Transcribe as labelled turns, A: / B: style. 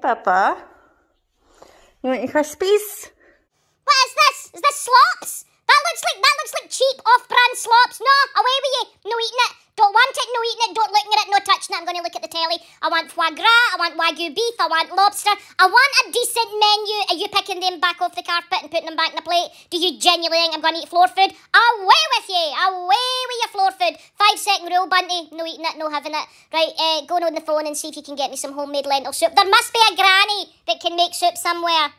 A: Papa? You want your Crispies?
B: What is this? Is this slops? That looks like that looks like cheap off-brand slops. No, away with you. No eating it. Don't want it. No eating it. Don't looking at it. No touching it. I'm going to look at the telly. I want foie gras. I want wagyu beef. I want lobster. I want a decent menu. Are you picking them back off the carpet and putting them back in the plate? Do you genuinely think I'm going to eat floor food? Away with you. Away food. Five second rule, Bunty. No eating it, no having it. Right, uh, eh, going on the phone and see if you can get me some homemade lentil soup. There must be a granny that can make soup somewhere.